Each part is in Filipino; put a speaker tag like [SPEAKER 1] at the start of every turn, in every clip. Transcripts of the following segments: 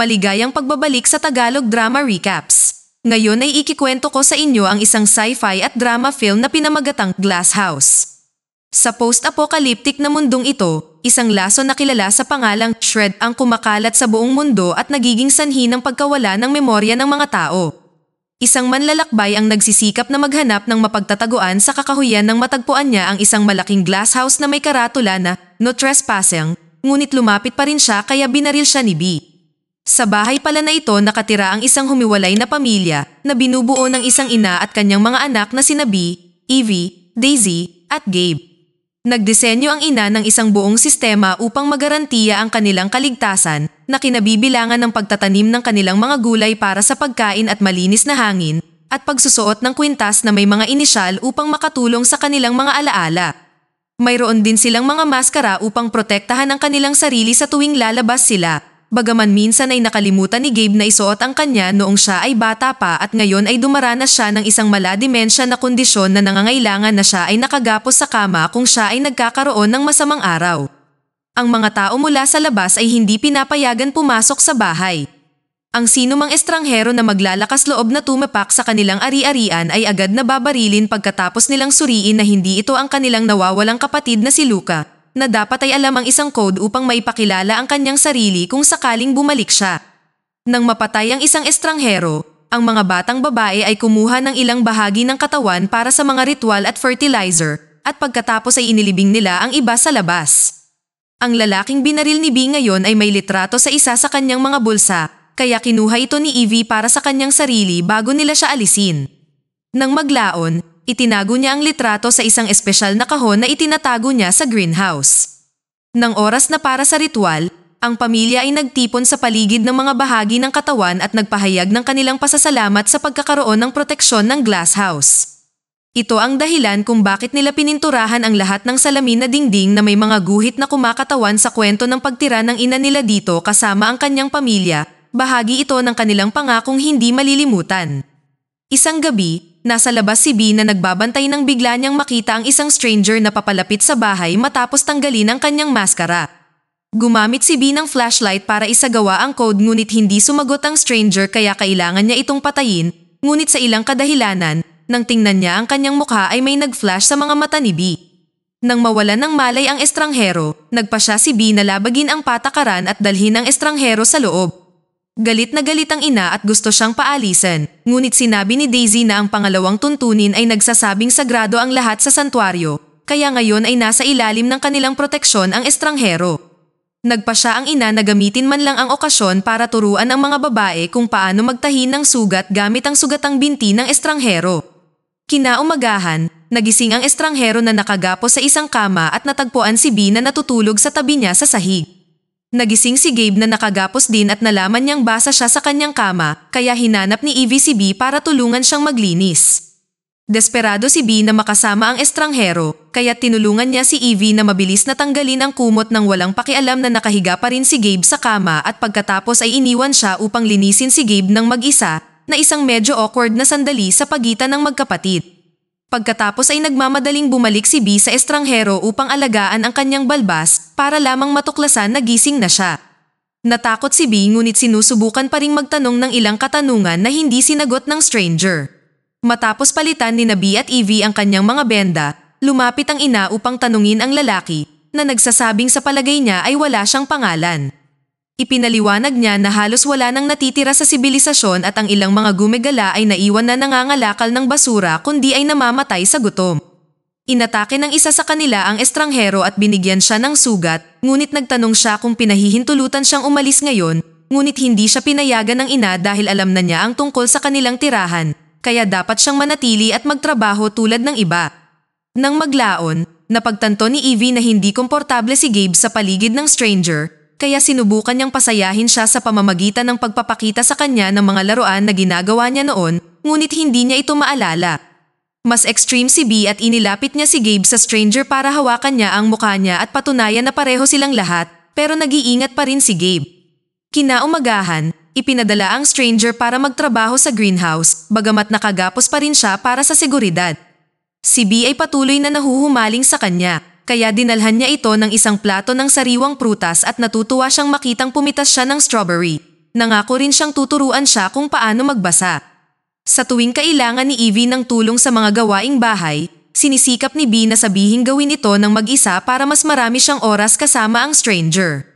[SPEAKER 1] maligayang pagbabalik sa Tagalog Drama Recaps. Ngayon ay ikikwento ko sa inyo ang isang sci-fi at drama film na pinamagatang Glass House. Sa post-apocalyptic na mundong ito, isang laso na kilala sa pangalang Shred ang kumakalat sa buong mundo at nagiging sanhi ng pagkawala ng memorya ng mga tao. Isang manlalakbay ang nagsisikap na maghanap ng mapagtataguan sa kakahuyan ng matagpuan niya ang isang malaking glass house na may karatula na no trespassing, ngunit lumapit pa rin siya kaya binaril siya ni B. Sa bahay pala na ito nakatira ang isang humiwalay na pamilya na binubuo ng isang ina at kanyang mga anak na sina B, Evie, Daisy, at Gabe. Nagdisenyo ang ina ng isang buong sistema upang magarantiya ang kanilang kaligtasan na kinabibilangan ng pagtatanim ng kanilang mga gulay para sa pagkain at malinis na hangin at pagsusuot ng kwintas na may mga inisyal upang makatulong sa kanilang mga alaala. Mayroon din silang mga maskara upang protektahan ang kanilang sarili sa tuwing lalabas sila bagaman minsan ay nakalimutan ni Gabe na isuot ang kanya noong siya ay bata pa at ngayon ay dumaranas siya ng isang maladimensya na kondisyon na nangangailangan na siya ay nakagapos sa kama kung siya ay nagkakaroon ng masamang araw. Ang mga tao mula sa labas ay hindi pinapayagan pumasok sa bahay. Ang sino mang estranghero na maglalakas loob na tumapak sa kanilang ari-arian ay agad na babarilin pagkatapos nilang suriin na hindi ito ang kanilang nawawalang kapatid na si Luca na dapat ay alam ang isang code upang maipakilala ang kanyang sarili kung sakaling bumalik siya. Nang mapatay ang isang estranghero, ang mga batang babae ay kumuha ng ilang bahagi ng katawan para sa mga ritual at fertilizer at pagkatapos ay inilibing nila ang iba sa labas. Ang lalaking binaril ni B ngayon ay may litrato sa isa sa kanyang mga bulsa, kaya kinuha ito ni Evie para sa kanyang sarili bago nila siya alisin. Nang maglaon, itinago niya ang litrato sa isang espesyal na kahon na itinatago niya sa greenhouse. Nang oras na para sa ritual, ang pamilya ay nagtipon sa paligid ng mga bahagi ng katawan at nagpahayag ng kanilang pasasalamat sa pagkakaroon ng proteksyon ng glass house. Ito ang dahilan kung bakit nila pininturahan ang lahat ng salamin na dingding na may mga guhit na kumakatawan sa kwento ng pagtira ng ina nila dito kasama ang kanyang pamilya, bahagi ito ng kanilang pangakong hindi malilimutan. Isang gabi, Nasa labas si B na nagbabantay nang bigla niyang makita ang isang stranger na papalapit sa bahay matapos tanggalin ang kanyang maskara. Gumamit si B ng flashlight para isagawa ang code ngunit hindi sumagot ang stranger kaya kailangan niya itong patayin, ngunit sa ilang kadahilanan, nang tingnan niya ang kanyang mukha ay may nag-flash sa mga mata ni B. Nang mawala ng malay ang estranghero, nagpa siya si B na labagin ang patakaran at dalhin ang estranghero sa loob. Galit na galit ang ina at gusto siyang paalisan, ngunit sinabi ni Daisy na ang pangalawang tuntunin ay nagsasabing sagrado ang lahat sa santuario, kaya ngayon ay nasa ilalim ng kanilang proteksyon ang estranghero. Nagpa siya ang ina na gamitin man lang ang okasyon para turuan ang mga babae kung paano magtahin ng sugat gamit ang sugatang binti ng estranghero. Kinaumagahan, nagising ang estranghero na nakagapo sa isang kama at natagpuan si B na natutulog sa tabi niya sa sahig. Nagising si Gabe na nakagapos din at nalaman niyang basa siya sa kanyang kama kaya hinanap ni Evie si B para tulungan siyang maglinis. Desperado si B na makasama ang estranghero kaya tinulungan niya si Evie na mabilis na tanggalin ang kumot nang walang pakialam na nakahiga pa rin si Gabe sa kama at pagkatapos ay iniwan siya upang linisin si Gabe ng mag-isa na isang medyo awkward na sandali sa pagitan ng magkapatid. Pagkatapos ay nagmamadaling bumalik si B sa estranghero upang alagaan ang kanyang balbas para lamang matuklasan na gising na siya. Natakot si B ngunit sinusubukan pa ring magtanong ng ilang katanungan na hindi sinagot ng stranger. Matapos palitan ni B at Evie ang kanyang mga benda, lumapit ang ina upang tanungin ang lalaki na nagsasabing sa palagay niya ay wala siyang pangalan. Ipinaliwanag niya na halos wala nang natitira sa sibilisasyon at ang ilang mga gumegala ay naiwan na nangangalakal ng basura kundi ay namamatay sa gutom. Inatake ng isa sa kanila ang estranghero at binigyan siya ng sugat, ngunit nagtanong siya kung pinahihintulutan siyang umalis ngayon, ngunit hindi siya pinayagan ng ina dahil alam na niya ang tungkol sa kanilang tirahan, kaya dapat siyang manatili at magtrabaho tulad ng iba. Nang maglaon, napagtanto ni Evie na hindi komportable si Gabe sa paligid ng stranger, kaya sinubukan niyang pasayahin siya sa pamamagitan ng pagpapakita sa kanya ng mga laruan na ginagawa niya noon ngunit hindi niya ito maalala. Mas extreme si B at inilapit niya si Gabe sa stranger para hawakan niya ang mukha niya at patunayan na pareho silang lahat pero nag-iingat pa rin si Gabe. Kinaumagahan, ipinadala ang stranger para magtrabaho sa greenhouse bagamat nakagapos pa rin siya para sa seguridad. Si B ay patuloy na nahuhumaling sa kanya kaya dinalhan niya ito ng isang plato ng sariwang prutas at natutuwa siyang makitang pumitas siya ng strawberry. Nangako rin siyang tuturuan siya kung paano magbasa. Sa tuwing kailangan ni Evie ng tulong sa mga gawaing bahay, sinisikap ni B na sabihin gawin ito ng mag-isa para mas marami siyang oras kasama ang stranger.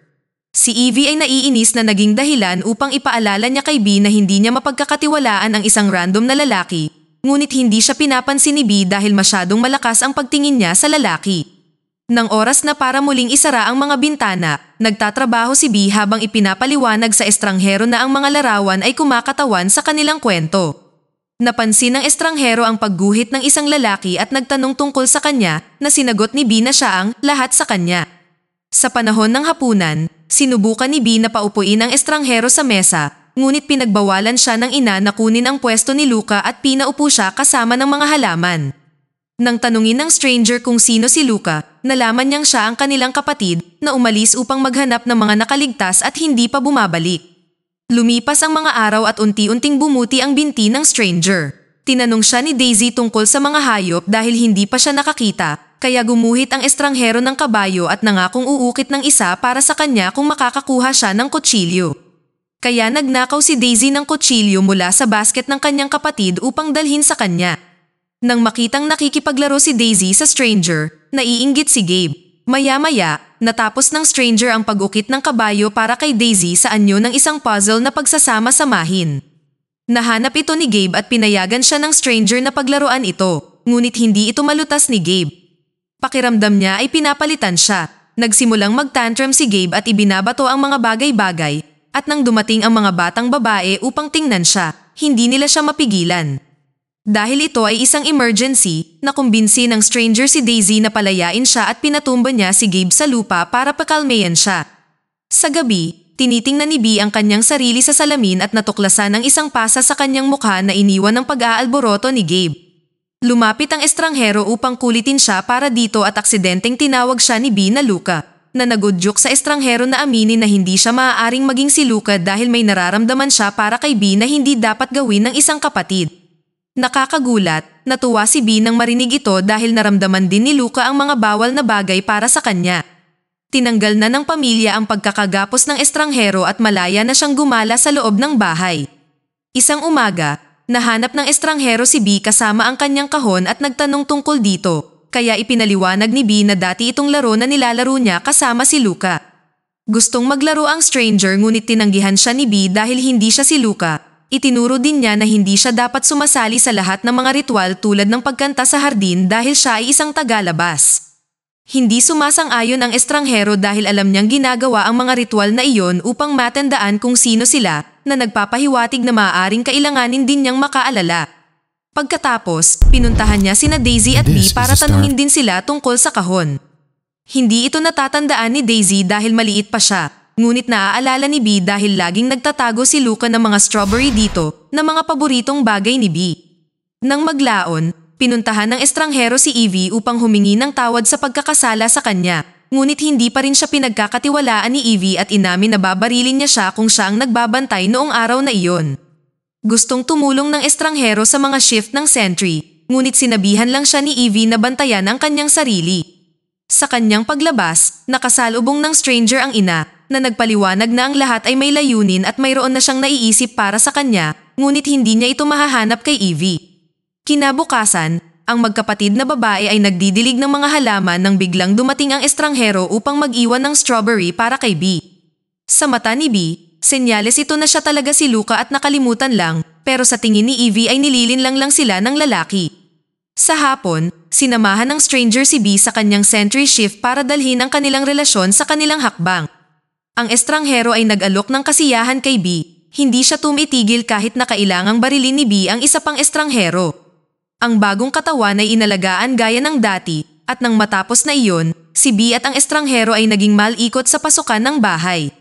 [SPEAKER 1] Si Evie ay naiinis na naging dahilan upang ipaalala niya kay B na hindi niya mapagkakatiwalaan ang isang random na lalaki, ngunit hindi siya pinapansin ni B dahil masyadong malakas ang pagtingin niya sa lalaki. Nang oras na para muling isara ang mga bintana, nagtatrabaho si B habang ipinapaliwanag sa estranghero na ang mga larawan ay kumakatawan sa kanilang kwento. Napansin ng estranghero ang pagguhit ng isang lalaki at nagtanong tungkol sa kanya na sinagot ni B na siya ang lahat sa kanya. Sa panahon ng hapunan, sinubukan ni B na paupuin ang estranghero sa mesa, ngunit pinagbawalan siya ng ina na kunin ang pwesto ni Luca at pinaupo siya kasama ng mga halaman. Nang tanungin ng stranger kung sino si Luca, nalaman niyang siya ang kanilang kapatid na umalis upang maghanap ng mga nakaligtas at hindi pa bumabalik. Lumipas ang mga araw at unti-unting bumuti ang binti ng stranger. Tinanong siya ni Daisy tungkol sa mga hayop dahil hindi pa siya nakakita, kaya gumuhit ang estranghero ng kabayo at nangakong uukit ng isa para sa kanya kung makakakuha siya ng kutsilyo. Kaya nagnakaw si Daisy ng kutsilyo mula sa basket ng kanyang kapatid upang dalhin sa kanya. Nang makitang nakikipaglaro si Daisy sa stranger, naiinggit si Gabe. Maya-maya, natapos ng stranger ang pag-ukit ng kabayo para kay Daisy sa anyo ng isang puzzle na pagsasama-samahin. Nahanap ito ni Gabe at pinayagan siya ng stranger na paglaruan ito, ngunit hindi ito malutas ni Gabe. Pakiramdam niya ay pinapalitan siya. Nagsimulang magtantrum si Gabe at ibinabato ang mga bagay-bagay, at nang dumating ang mga batang babae upang tingnan siya, hindi nila siya mapigilan. Dahil ito ay isang emergency, nakumbinsi ng stranger si Daisy na palayain siya at pinatumba niya si Gabe sa lupa para pakalmeyan siya. Sa gabi, tinitingnan ni B ang kanyang sarili sa salamin at natuklasan ang isang pasa sa kanyang mukha na iniwan ng pag-aalboroto ni Gabe. Lumapit ang estranghero upang kulitin siya para dito at aksidenteng tinawag siya ni B na Luca, na nagudyok sa estranghero na aminin na hindi siya maaaring maging si Luca dahil may nararamdaman siya para kay B na hindi dapat gawin ng isang kapatid. Nakakagulat, natuwa si B nang marinig ito dahil naramdaman din ni Luca ang mga bawal na bagay para sa kanya. Tinanggal na ng pamilya ang pagkakagapos ng estranghero at malaya na siyang gumala sa loob ng bahay. Isang umaga, nahanap ng estranghero si B kasama ang kanyang kahon at nagtanong tungkol dito, kaya ipinaliwanag ni B na dati itong laro na nilalaro niya kasama si Luca. Gustong maglaro ang stranger ngunit tinanggihan siya ni B dahil hindi siya si Luca Itinuro din niya na hindi siya dapat sumasali sa lahat ng mga ritual tulad ng pagkanta sa hardin dahil siya ay isang tagalabas. Hindi sumasang-ayon ang estranghero dahil alam niyang ginagawa ang mga ritual na iyon upang matandaan kung sino sila na nagpapahiwatig na maaaring kailanganin din niyang makaalala. Pagkatapos, pinuntahan niya sina Daisy at Lee para tanungin din sila tungkol sa kahon. Hindi ito natatandaan ni Daisy dahil maliit pa siya ngunit naaalala ni B dahil laging nagtatago si Luca ng mga strawberry dito na mga paboritong bagay ni B. Nang maglaon, pinuntahan ng estranghero si Evie upang humingi ng tawad sa pagkakasala sa kanya, ngunit hindi pa rin siya pinagkakatiwalaan ni Evie at inamin na babarilin niya siya kung siya ang nagbabantay noong araw na iyon. Gustong tumulong ng estranghero sa mga shift ng sentry, ngunit sinabihan lang siya ni Evie na bantayan ang kanyang sarili. Sa kanyang paglabas, nakasalubong ng stranger ang ina na nagpaliwanag na ang lahat ay may layunin at mayroon na siyang naiisip para sa kanya, ngunit hindi niya ito mahahanap kay Evie. Kinabukasan, ang magkapatid na babae ay nagdidilig ng mga halaman nang biglang dumating ang estranghero upang mag-iwan ng strawberry para kay B. Sa mata ni B, senyales ito na siya talaga si Luca at nakalimutan lang, pero sa tingin ni Evie ay nililin lang lang sila ng lalaki. Sa hapon, sinamahan ng stranger si B sa kanyang sentry shift para dalhin ang kanilang relasyon sa kanilang hakbang. Ang estranghero ay nag-alok ng kasiyahan kay B. Hindi siya tumitigil kahit na kailangang barilin ni B ang isa pang estranghero. Ang bagong katawan ay inalagaan gaya ng dati at nang matapos na iyon, si B at ang estranghero ay naging malikot sa pasukan ng bahay.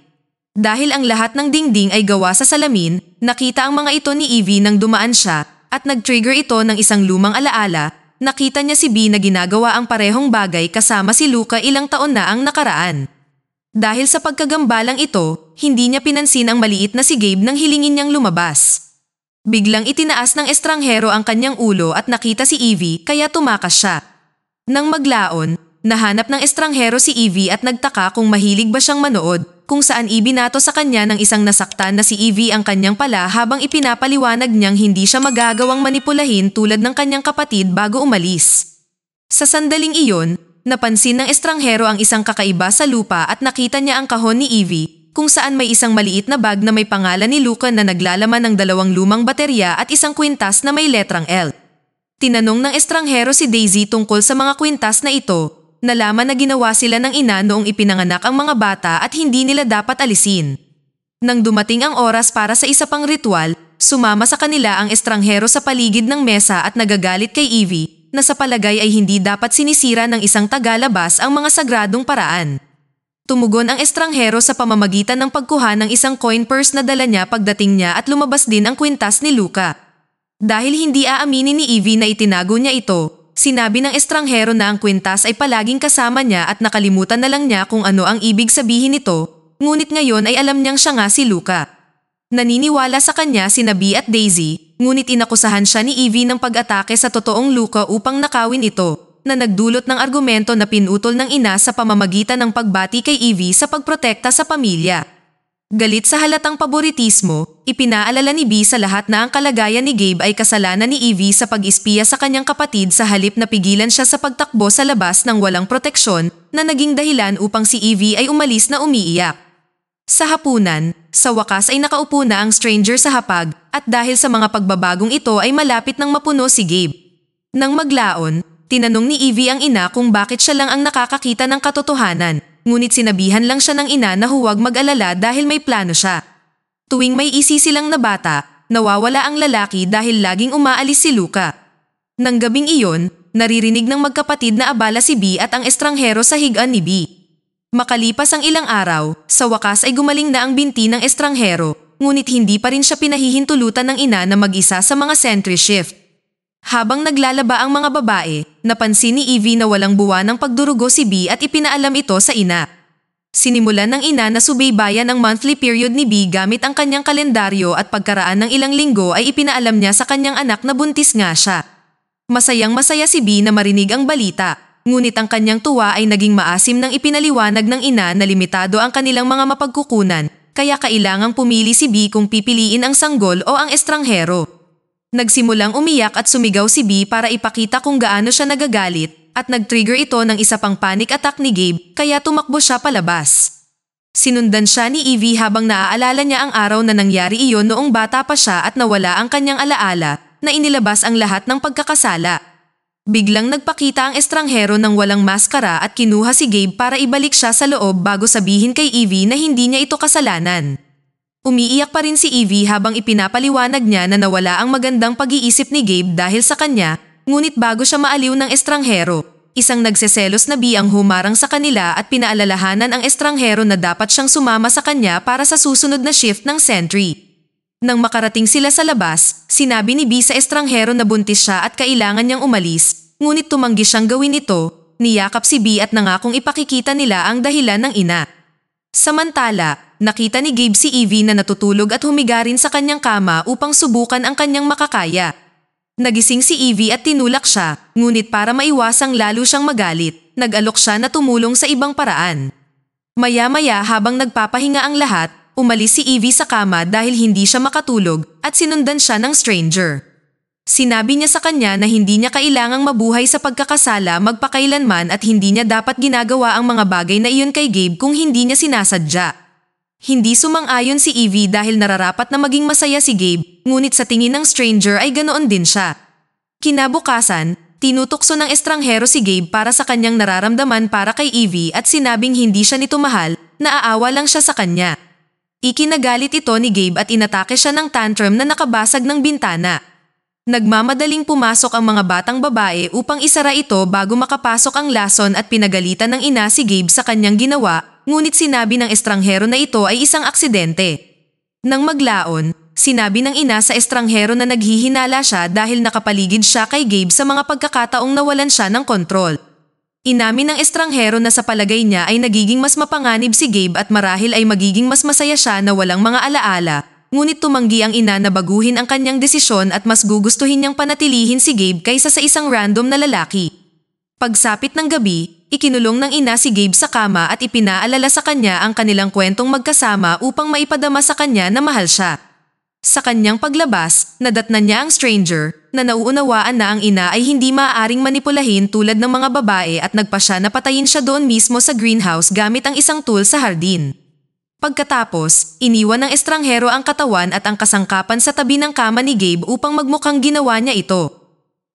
[SPEAKER 1] Dahil ang lahat ng dingding ay gawa sa salamin, nakita ang mga ito ni Evie nang dumaan siya at nag-trigger ito ng isang lumang alaala nakita niya si B na ginagawa ang parehong bagay kasama si Luca ilang taon na ang nakaraan. Dahil sa pagkagambalang ito, hindi niya pinansin ang maliit na si Gabe nang hilingin niyang lumabas. Biglang itinaas ng estranghero ang kanyang ulo at nakita si Evie kaya tumakas siya. Nang maglaon, nahanap ng estranghero si Evie at nagtaka kung mahilig ba siyang manood kung saan ibinato sa kanya ng isang nasaktan na si Evie ang kanyang pala habang ipinapaliwanag niyang hindi siya magagawang manipulahin tulad ng kanyang kapatid bago umalis. Sa sandaling iyon, Napansin ng estranghero ang isang kakaiba sa lupa at nakita niya ang kahon ni Evie kung saan may isang maliit na bag na may pangalan ni Lucan na naglalaman ng dalawang lumang baterya at isang kwintas na may letrang L. Tinanong ng estranghero si Daisy tungkol sa mga kwintas na ito, nalaman na ginawa sila ng ina noong ipinanganak ang mga bata at hindi nila dapat alisin. Nang dumating ang oras para sa isa pang ritual, sumama sa kanila ang estranghero sa paligid ng mesa at nagagalit kay Evie na sa palagay ay hindi dapat sinisira ng isang tagalabas ang mga sagradong paraan. Tumugon ang estranghero sa pamamagitan ng pagkuha ng isang coin purse na dala niya pagdating niya at lumabas din ang kwintas ni Luca. Dahil hindi aaminin ni Evie na itinago niya ito, sinabi ng estranghero na ang kwintas ay palaging kasama niya at nakalimutan na lang niya kung ano ang ibig sabihin nito, ngunit ngayon ay alam niyang siya nga si Luca. Naniniwala sa kanya si Nabi at Daisy, ngunit inakusahan siya ni Evie ng pag-atake sa totoong Luca upang nakawin ito, na nagdulot ng argumento na pinutol ng ina sa pamamagitan ng pagbati kay Evie sa pagprotekta sa pamilya. Galit sa halatang paboritismo, ipinaalala ni B sa lahat na ang kalagayan ni Gabe ay kasalanan ni Evie sa pag-ispiya sa kanyang kapatid sa halip na pigilan siya sa pagtakbo sa labas ng walang proteksyon na naging dahilan upang si Evie ay umalis na umiiyak. Sa hapunan, sa wakas ay nakaupo na ang stranger sa hapag at dahil sa mga pagbabagong ito ay malapit ng mapuno si Gabe. Nang maglaon, tinanong ni Evie ang ina kung bakit siya lang ang nakakakita ng katotohanan, ngunit sinabihan lang siya ng ina na huwag mag-alala dahil may plano siya. Tuwing may isisilang na bata, nawawala ang lalaki dahil laging umaalis si Luca. Nang gabing iyon, naririnig ng magkapatid na abala si B at ang estranghero sa higaan ni B. Makalipas ang ilang araw, sa wakas ay gumaling na ang binti ng estranghero, ngunit hindi pa rin siya pinahihintulutan ng ina na mag-isa sa mga sentry shift. Habang naglalaba ang mga babae, napansin ni Evie na walang buwan ng pagdurugo si B at ipinaalam ito sa ina. Sinimulan ng ina na subaybayan ang monthly period ni B gamit ang kanyang kalendaryo at pagkaraan ng ilang linggo ay ipinaalam niya sa kanyang anak na buntis nga siya. Masayang masaya si B na marinig ang balita ngunit ang kanyang tuwa ay naging maasim nang ipinaliwanag ng ina na limitado ang kanilang mga mapagkukunan, kaya kailangang pumili si B kung pipiliin ang sanggol o ang estranghero. Nagsimulang umiyak at sumigaw si B para ipakita kung gaano siya nagagalit at nag-trigger ito ng isa pang panic attack ni Gabe kaya tumakbo siya palabas. Sinundan siya ni Evie habang naaalala niya ang araw na nangyari iyon noong bata pa siya at nawala ang kanyang alaala na inilabas ang lahat ng pagkakasala. Biglang nagpakita ang estranghero ng walang maskara at kinuha si Gabe para ibalik siya sa loob bago sabihin kay Evie na hindi niya ito kasalanan. Umiiyak pa rin si Evie habang ipinapaliwanag niya na nawala ang magandang pag-iisip ni Gabe dahil sa kanya, ngunit bago siya maaliw ng estranghero, isang nagseselos na biyang humarang sa kanila at pinaalalahanan ang estranghero na dapat siyang sumama sa kanya para sa susunod na shift ng Sentry. Nang makarating sila sa labas, sinabi ni B sa estranghero na buntis siya at kailangan niyang umalis, ngunit tumanggi siyang gawin ito, niyakap si B at nangakong ipakikita nila ang dahilan ng ina. Samantala, nakita ni Gabe si Evie na natutulog at humiga rin sa kanyang kama upang subukan ang kanyang makakaya. Nagising si Evie at tinulak siya, ngunit para maiwasang lalo siyang magalit, nag-alok siya na tumulong sa ibang paraan. Maya-maya habang nagpapahinga ang lahat, umalis si Evie sa kama dahil hindi siya makatulog at sinundan siya ng stranger. Sinabi niya sa kanya na hindi niya kailangang mabuhay sa pagkakasala magpakailanman at hindi niya dapat ginagawa ang mga bagay na iyon kay Gabe kung hindi niya sinasadya. Hindi sumang-ayon si Evie dahil nararapat na maging masaya si Gabe, ngunit sa tingin ng stranger ay ganoon din siya. Kinabukasan, tinutukso ng estranghero si Gabe para sa kanyang nararamdaman para kay Evie at sinabing hindi siya nito mahal, naaawa lang siya sa kanya. Ikinagalit ito ni Gabe at inatake siya ng tantrum na nakabasag ng bintana. Nagmamadaling pumasok ang mga batang babae upang isara ito bago makapasok ang lason at pinagalitan ng ina si Gabe sa kanyang ginawa ngunit sinabi ng estranghero na ito ay isang aksidente. Nang maglaon, sinabi ng ina sa estranghero na naghihinala siya dahil nakapaligid siya kay Gabe sa mga pagkakataong nawalan siya ng kontrol. Inamin ng estranghero na sa palagay niya ay nagiging mas mapanganib si Gabe at marahil ay magiging mas masaya siya na walang mga alaala, ngunit tumanggi ang ina na baguhin ang kanyang desisyon at mas gugustuhin niyang panatilihin si Gabe kaysa sa isang random na lalaki. Pagsapit ng gabi, ikinulong ng ina si Gabe sa kama at ipinaalala sa kanya ang kanilang kwentong magkasama upang maipadama sa kanya na mahal siya. Sa kanyang paglabas, nadatnan niya ang stranger, na nauunawaan na ang ina ay hindi maaaring manipulahin tulad ng mga babae at nagpa siya na patayin siya doon mismo sa greenhouse gamit ang isang tool sa hardin. Pagkatapos, iniwan ng estranghero ang katawan at ang kasangkapan sa tabi ng kama ni Gabe upang magmukhang ginawa niya ito.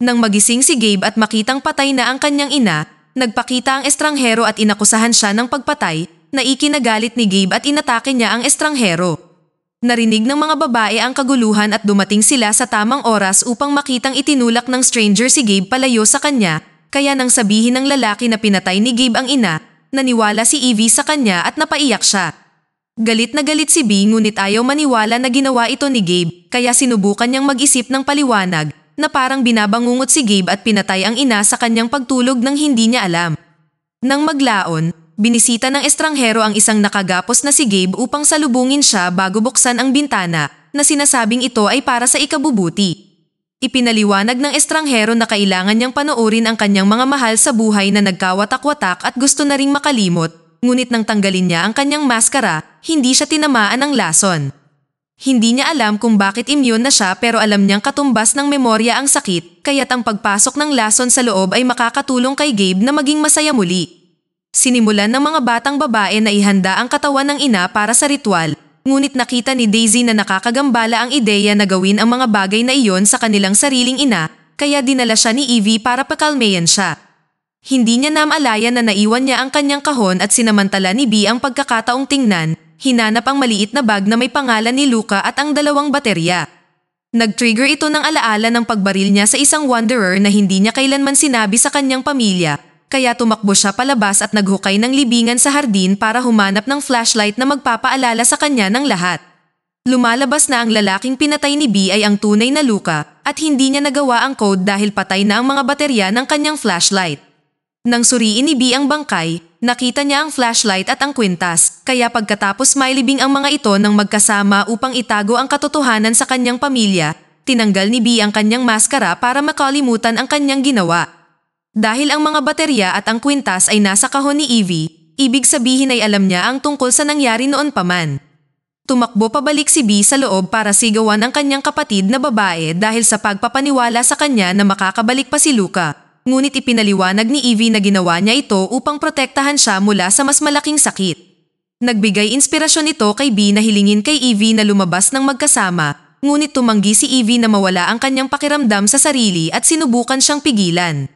[SPEAKER 1] Nang magising si Gabe at makitang patay na ang kanyang ina, nagpakita ang estranghero at inakusahan siya ng pagpatay na ikinagalit ni Gabe at inatake niya ang estranghero. Narinig ng mga babae ang kaguluhan at dumating sila sa tamang oras upang makitang itinulak ng stranger si Gabe palayo sa kanya, kaya nang sabihin ng lalaki na pinatay ni Gabe ang ina, naniwala si Evie sa kanya at napaiyak siya. Galit na galit si B ngunit ayaw maniwala na ginawa ito ni Gabe, kaya sinubukan niyang mag-isip ng paliwanag na parang binabangungot si Gabe at pinatay ang ina sa kanyang pagtulog nang hindi niya alam. Nang maglaon, binisita ng estranghero ang isang nakagapos na si Gabe upang salubungin siya bago buksan ang bintana na sinasabing ito ay para sa ikabubuti. Ipinaliwanag ng estranghero na kailangan niyang panoorin ang kanyang mga mahal sa buhay na nagkawatak-watak at gusto na ring makalimot, ngunit nang tanggalin niya ang kanyang maskara, hindi siya tinamaan ng lason. Hindi niya alam kung bakit immune na siya pero alam niyang katumbas ng memorya ang sakit, kaya't ang pagpasok ng lason sa loob ay makakatulong kay Gabe na maging masaya muli. Sinimulan ng mga batang babae na ihanda ang katawan ng ina para sa ritual, ngunit nakita ni Daisy na nakakagambala ang ideya na gawin ang mga bagay na iyon sa kanilang sariling ina, kaya dinala siya ni Evie para pakalmeyan siya. Hindi niya namalayan na naiwan niya ang kanyang kahon at sinamantala ni B ang pagkakataong tingnan, hinanap ang maliit na bag na may pangalan ni Luca at ang dalawang baterya. Nag-trigger ito ng alaala ng pagbaril niya sa isang wanderer na hindi niya kailanman sinabi sa kanyang pamilya kaya tumakbo siya palabas at naghukay ng libingan sa hardin para humanap ng flashlight na magpapaalala sa kanya ng lahat. Lumalabas na ang lalaking pinatay ni B ay ang tunay na Luca at hindi niya nagawa ang code dahil patay na ang mga baterya ng kanyang flashlight. Nang suriin ni B ang bangkay, nakita niya ang flashlight at ang kwintas, kaya pagkatapos mailibing ang mga ito ng magkasama upang itago ang katotohanan sa kanyang pamilya, tinanggal ni B ang kanyang maskara para makalimutan ang kanyang ginawa. Dahil ang mga baterya at ang kwintas ay nasa kahon ni Evie, ibig sabihin ay alam niya ang tungkol sa nangyari noon pa man. Tumakbo pabalik si B sa loob para sigawan ang kanyang kapatid na babae dahil sa pagpapaniwala sa kanya na makakabalik pa si Luca. Ngunit ipinaliwanag ni Evie na ginawa niya ito upang protektahan siya mula sa mas malaking sakit. Nagbigay inspirasyon ito kay B na hilingin kay Evie na lumabas ng magkasama, ngunit tumanggi si Evie na mawala ang kanyang pakiramdam sa sarili at sinubukan siyang pigilan.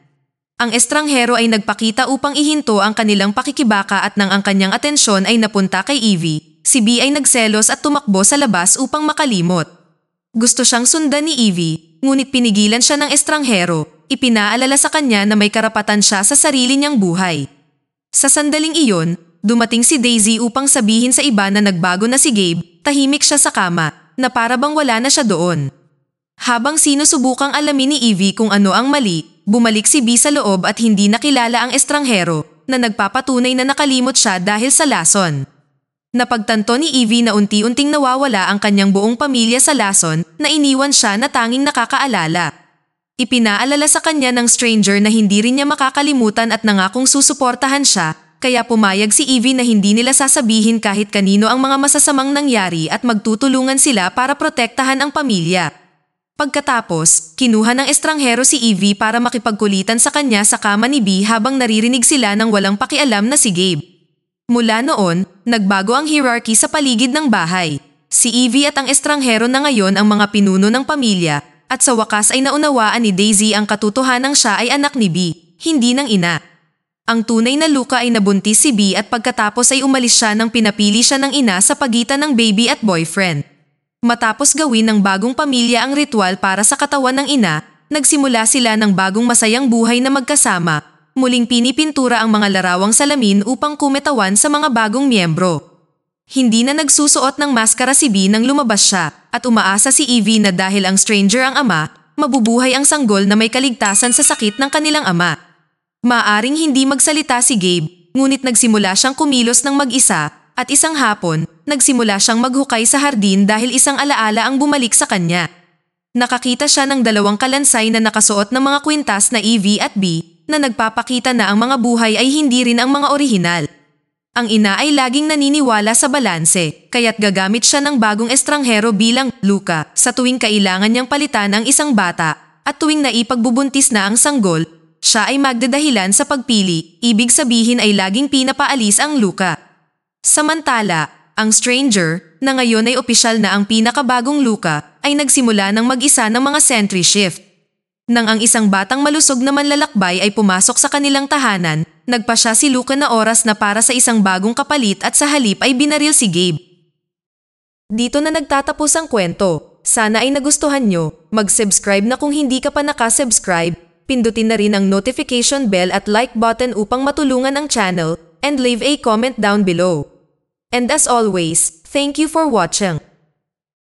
[SPEAKER 1] Ang estranghero ay nagpakita upang ihinto ang kanilang pakikibaka at nang ang kanyang atensyon ay napunta kay Evie, si B ay nagselos at tumakbo sa labas upang makalimot. Gusto siyang sundan ni Evie, ngunit pinigilan siya ng estranghero, ipinaalala sa kanya na may karapatan siya sa sarili niyang buhay. Sa sandaling iyon, dumating si Daisy upang sabihin sa iba na nagbago na si Gabe, tahimik siya sa kama, na para bang wala na siya doon. Habang sinusubukang alamin ni Evie kung ano ang mali, Bumalik si B sa loob at hindi nakilala ang estranghero na nagpapatunay na nakalimot siya dahil sa lason. Napagtanto ni Evie na unti-unting nawawala ang kanyang buong pamilya sa lason na iniwan siya na tanging nakakaalala. Ipinaalala sa kanya ng stranger na hindi rin niya makakalimutan at nangakong susuportahan siya kaya pumayag si Evie na hindi nila sasabihin kahit kanino ang mga masasamang nangyari at magtutulungan sila para protektahan ang pamilya. Pagkatapos, kinuha ng estranghero si Evie para makipagkulitan sa kanya sa kama ni B habang naririnig sila ng walang pakialam na si Gabe. Mula noon, nagbago ang hierarchy sa paligid ng bahay. Si Evie at ang estranghero na ngayon ang mga pinuno ng pamilya at sa wakas ay naunawaan ni Daisy ang katotohanang siya ay anak ni B, hindi ng ina. Ang tunay na Luca ay nabuntis si B at pagkatapos ay umalis siya nang pinapili siya ng ina sa pagitan ng baby at boyfriend. Matapos gawin ng bagong pamilya ang ritual para sa katawan ng ina, nagsimula sila ng bagong masayang buhay na magkasama. Muling pinipintura ang mga larawang salamin upang kumitawan sa mga bagong miyembro. Hindi na nagsusuot ng maskara si B nang lumabas siya at umaasa si Evie na dahil ang stranger ang ama, mabubuhay ang sanggol na may kaligtasan sa sakit ng kanilang ama. Maaring hindi magsalita si Gabe, ngunit nagsimula siyang kumilos ng mag-isa at isang hapon, nagsimula siyang maghukay sa hardin dahil isang alaala ang bumalik sa kanya. Nakakita siya ng dalawang kalansay na nakasuot ng mga kwintas na EV at B na nagpapakita na ang mga buhay ay hindi rin ang mga orihinal. Ang ina ay laging naniniwala sa balanse, kaya't gagamit siya ng bagong estranghero bilang Luca sa tuwing kailangan niyang palitan ang isang bata at tuwing naipagbubuntis na ang sanggol, siya ay magdadahilan sa pagpili, ibig sabihin ay laging pinapaalis ang Luca. Samantala, ang stranger, na ngayon ay opisyal na ang pinakabagong Luka, ay nagsimula ng mag-isa ng mga sentry shift. Nang ang isang batang malusog na manlalakbay ay pumasok sa kanilang tahanan, nagpa siya si Luka na oras na para sa isang bagong kapalit at sa halip ay binaril si Gabe. Dito na nagtatapos ang kwento. Sana ay nagustuhan nyo. Mag-subscribe na kung hindi ka pa nakasubscribe. Pindutin na rin ang notification bell at like button upang matulungan ang channel and leave a comment down below. And as always, thank you for watching.